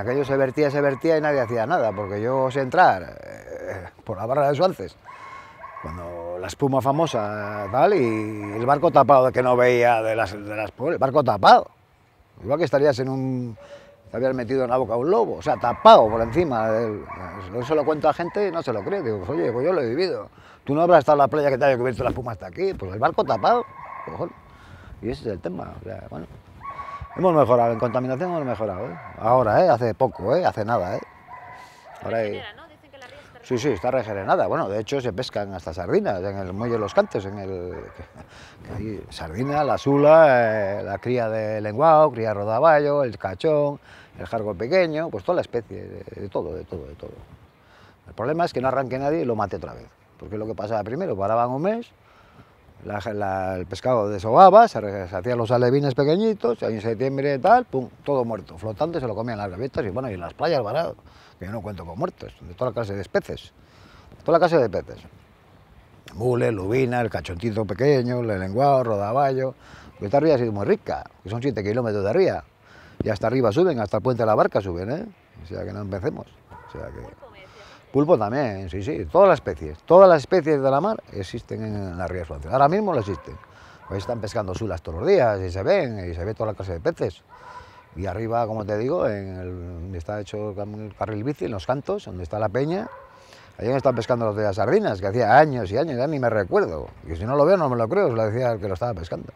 aquello se vertía, se vertía y nadie hacía nada, porque yo sé entrar eh, por la barra de Suances, cuando la espuma famosa, tal, y el barco tapado que no veía de las, de el barco tapado. Igual que estarías en un... te habías metido en la boca un lobo, o sea, tapado por encima. eso lo cuento a gente y no se lo cree, digo, pues, oye, pues yo lo he vivido. Tú no habrás estado en la playa que te haya cubierto la espuma hasta aquí, pues el barco tapado, Y ese es el tema, Hemos mejorado, en contaminación hemos mejorado, ¿eh? Ahora, ¿eh? Hace poco, ¿eh? Hace nada, ¿eh? Sí, sí, está regenerada. Bueno, de hecho se pescan hasta sardinas en el muelle de los cantos, en el sardina, la sula, eh, la cría de lenguao, cría rodaballo, el cachón, el jargo pequeño, pues toda la especie, de, todo, de todo, de todo. El problema es que no arranque nadie y lo mate otra vez, porque es lo que pasaba primero, paraban un mes, el pescado desobaba, se, se hacían los alevines pequeñitos, en septiembre y tal, pum, todo muerto, flotante, se lo comían las gavetas y bueno, y en las playas varado, que yo no cuento con muertos, de toda la clase de especies, toda la clase de peces. Mule, lubina, el cachontito pequeño, el lenguado, rodaballo. Esta ría ha sido muy rica, que son 7 kilómetros de ría. Y hasta arriba suben, hasta el puente de la barca suben, ¿eh? O sea que no empecemos. sea que... Pulpo también, sí, sí, todas las especies. Todas las especies de la mar existen en la ría Francia, Ahora mismo lo existen. hoy pues están pescando sulas todos los días y se ven, y se ve toda la clase de peces. Y arriba, como te digo, en está hecho el carril bici, en los cantos, donde está la peña, allí están pescando los de las sardinas, que hacía años y años, ya ni me recuerdo. Y si no lo veo, no me lo creo, se lo decía que lo estaba pescando.